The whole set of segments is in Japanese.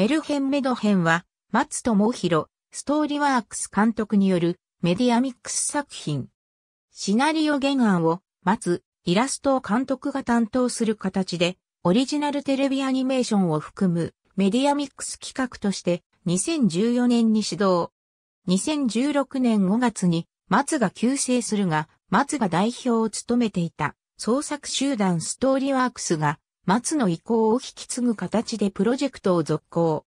メルヘンメドヘンは、松友博、ストーリーワークス監督によるメディアミックス作品。シナリオ原案を、松、イラストを監督が担当する形で、オリジナルテレビアニメーションを含むメディアミックス企画として2014年に始動。2016年5月に松が急成するが、松が代表を務めていた創作集団ストーリーワークスが松の意向を引き継ぐ形でプロジェクトを続行。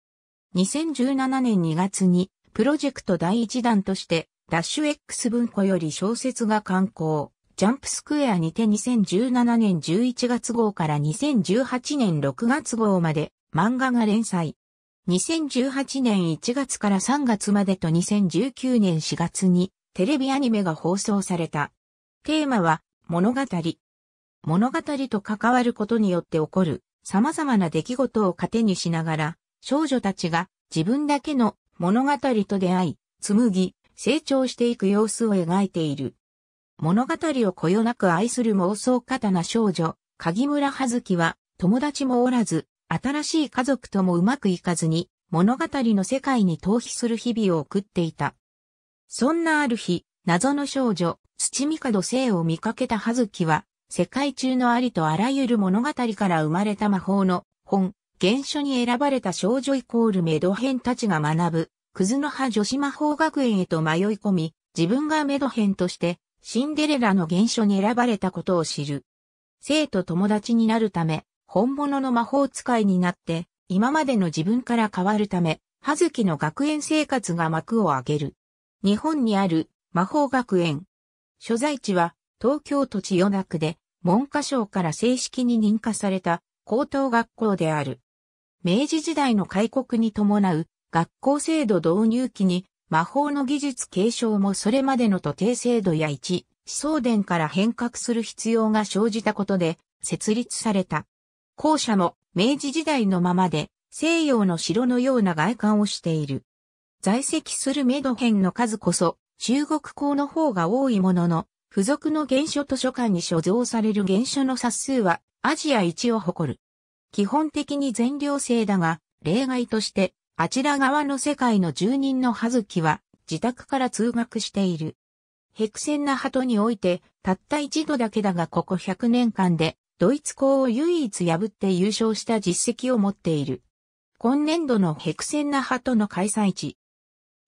2017年2月にプロジェクト第1弾として、ダッシュ X 文庫より小説が刊行。ジャンプスクエアにて2017年11月号から2018年6月号まで漫画が連載。2018年1月から3月までと2019年4月にテレビアニメが放送された。テーマは物語、物語と関わることによって起こる様々な出来事を糧にしながら、少女たちが自分だけの物語と出会い、紡ぎ、成長していく様子を描いている。物語をこよなく愛する妄想過多な少女、鍵村葉月は、友達もおらず、新しい家族ともうまくいかずに、物語の世界に逃避する日々を送っていた。そんなある日、謎の少女、土見門生を見かけた葉月は、世界中のありとあらゆる物語から生まれた魔法の本、原書に選ばれた少女イコールメドヘンたちが学ぶ、クズの葉女子魔法学園へと迷い込み、自分がメドヘンとして、シンデレラの原書に選ばれたことを知る。生徒友達になるため、本物の魔法使いになって、今までの自分から変わるため、葉月の学園生活が幕を開ける。日本にある魔法学園。所在地は東京都千代田区で文科省から正式に認可された高等学校である。明治時代の開国に伴う学校制度導入期に魔法の技術継承もそれまでの徒弟制度や一、思想伝から変革する必要が生じたことで設立された。校舎も明治時代のままで西洋の城のような外観をしている。在籍するメド編の数こそ中国校の方が多いものの、付属の原書図書館に所蔵される原書の冊数はアジア一を誇る。基本的に全寮制だが、例外として、あちら側の世界の住人の葉月は、自宅から通学している。ヘクセンナハトにおいて、たった一度だけだがここ100年間で、ドイツ校を唯一破って優勝した実績を持っている。今年度のヘクセンナハトの開催地。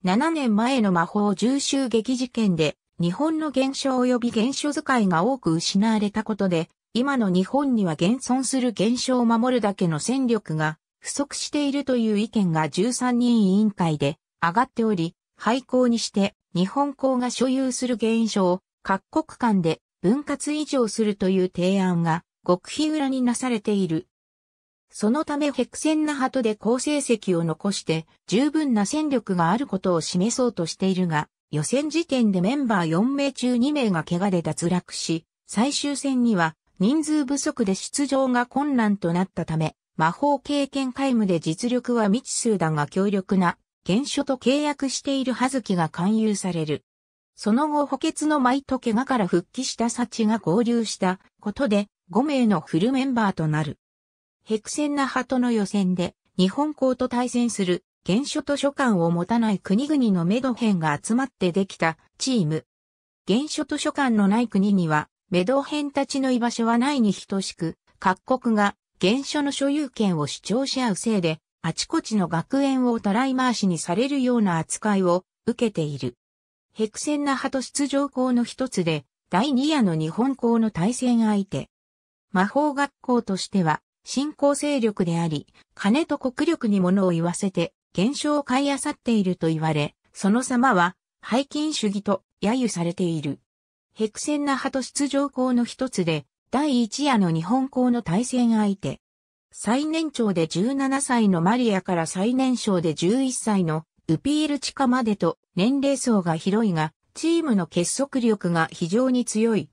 7年前の魔法重襲撃事件で日本の原書及び原書使いが多く失われたことで、今の日本には現存する原書を守るだけの戦力が不足しているという意見が13人委員会で上がっており、廃校にして日本校が所有する原書を各国間で分割以上するという提案が極秘裏になされている。そのためヘクセンナハトで好成績を残して十分な戦力があることを示そうとしているが、予選時点でメンバー4名中2名が怪我で脱落し、最終戦には人数不足で出場が困難となったため、魔法経験皆無で実力は未知数だが強力な原所と契約している葉月が勧誘される。その後補欠の舞と怪我から復帰した幸が合流したことで5名のフルメンバーとなる。ヘクセンナハトの予選で日本校と対戦する原書図書館を持たない国々のメド編が集まってできたチーム。原書図書館のない国には、メド編たちの居場所はないに等しく、各国が原書の所有権を主張し合うせいで、あちこちの学園をたらい回しにされるような扱いを受けている。ヘクセンナ派と出場校の一つで、第2夜の日本校の対戦相手。魔法学校としては、新興勢力であり、金と国力に物を言わせて、現象を買い漁っていると言われ、その様は、背筋主義と揶揄されている。ヘクセンナ派と出場校の一つで、第一夜の日本校の対戦相手。最年長で17歳のマリアから最年少で11歳のウピール地下までと年齢層が広いが、チームの結束力が非常に強い。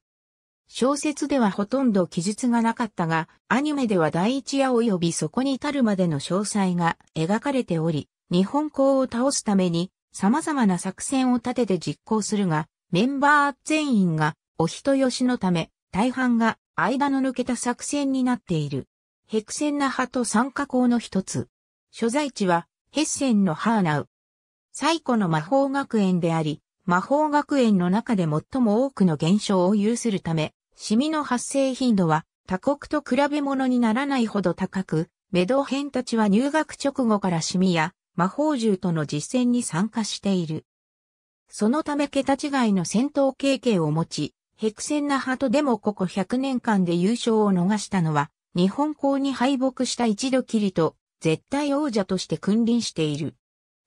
小説ではほとんど記述がなかったが、アニメでは第一夜及びそこに至るまでの詳細が描かれており、日本港を倒すために様々な作戦を立てて実行するが、メンバー全員がお人よしのため、大半が間の抜けた作戦になっている。ヘクセンナ派と参加校の一つ。所在地はヘッセンのハーナウ。最古の魔法学園であり、魔法学園の中で最も多くの現象を有するため、シミの発生頻度は他国と比べ物にならないほど高く、メドヘ編たちは入学直後からシミや魔法獣との実戦に参加している。そのため桁違いの戦闘経験を持ち、ヘクセンナ派とでもここ100年間で優勝を逃したのは、日本校に敗北した一度きりと、絶対王者として君臨している。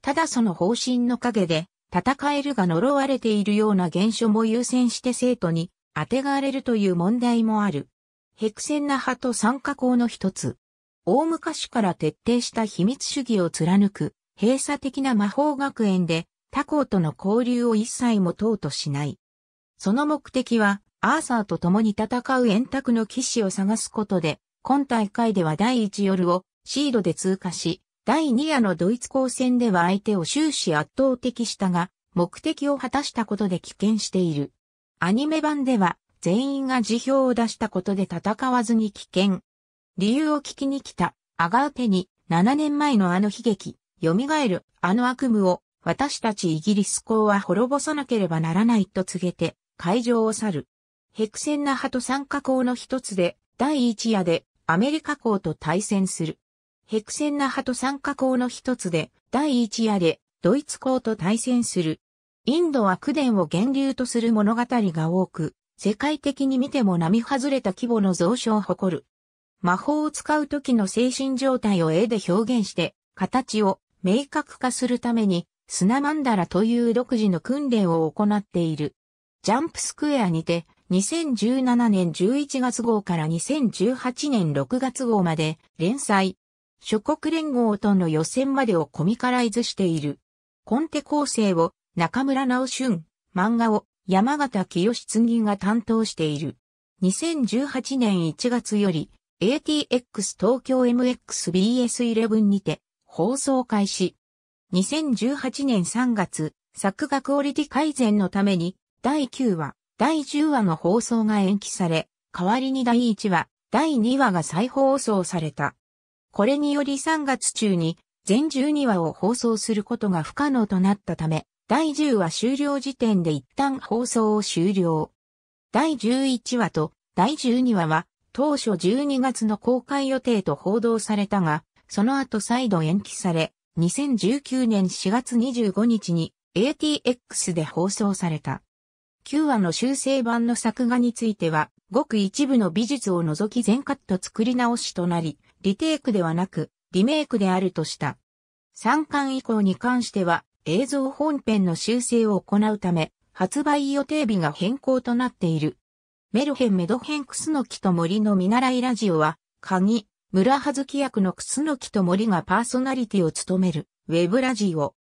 ただその方針の陰で、戦えるが呪われているような現象も優先して生徒に当てがわれるという問題もある。ヘクセンナ派と参加校の一つ。大昔から徹底した秘密主義を貫く閉鎖的な魔法学園で他校との交流を一切持とうとしない。その目的は、アーサーと共に戦う円卓の騎士を探すことで、今大会では第1夜をシードで通過し、第2夜のドイツ公戦では相手を終始圧倒的したが、目的を果たしたことで棄権している。アニメ版では、全員が辞表を出したことで戦わずに棄権。理由を聞きに来た、アガーペに、7年前のあの悲劇、蘇るあの悪夢を私たちイギリス公は滅ぼさなければならないと告げて会場を去る。ヘクセンナ派と参加校の一つで第一夜でアメリカ校と対戦する。ヘクセンナ派と参加校の一つで第一夜でドイツ校と対戦する。インドは苦伝を源流とする物語が多く、世界的に見ても並外れた規模の増殖を誇る。魔法を使う時の精神状態を絵で表現して、形を明確化するために、スナマンダラという独自の訓練を行っている。ジャンプスクエアにて、2017年11月号から2018年6月号まで連載。諸国連合との予選までをコミカライズしている。コンテ構成を中村直俊、漫画を山形清次が担当している。2018年1月より ATX 東京 MXBS11 にて放送開始。2018年3月、作画クオリティ改善のために、第9話、第10話の放送が延期され、代わりに第1話、第2話が再放送された。これにより3月中に、全12話を放送することが不可能となったため、第10話終了時点で一旦放送を終了。第11話と第12話は、当初12月の公開予定と報道されたが、その後再度延期され、2019年4月25日に ATX で放送された。9話の修正版の作画については、ごく一部の美術を除き全カット作り直しとなり、リテイクではなく、リメイクであるとした。3巻以降に関しては、映像本編の修正を行うため、発売予定日が変更となっている。メルヘン・メドヘンクスの木と森の見習いラジオは、鍵、村葉月役の楠木と森がパーソナリティを務めるウェブラジオ。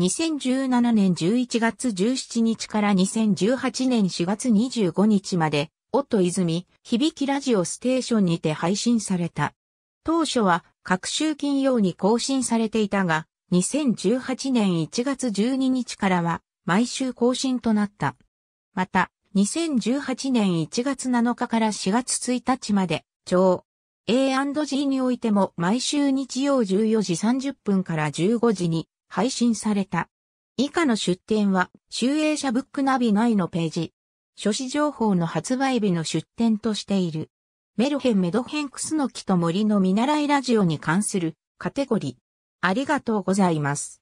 2017年11月17日から2018年4月25日まで、夫泉、響きラジオステーションにて配信された。当初は各週金曜に更新されていたが、2018年1月12日からは毎週更新となった。また、2018年1月7日から4月1日まで、超 A&G においても毎週日曜14時30分から15時に配信された。以下の出展は、集英社ブックナビ内のページ。書誌情報の発売日の出展としている。メルヘン・メドヘン・クスノキと森の見習いラジオに関するカテゴリー。ありがとうございます。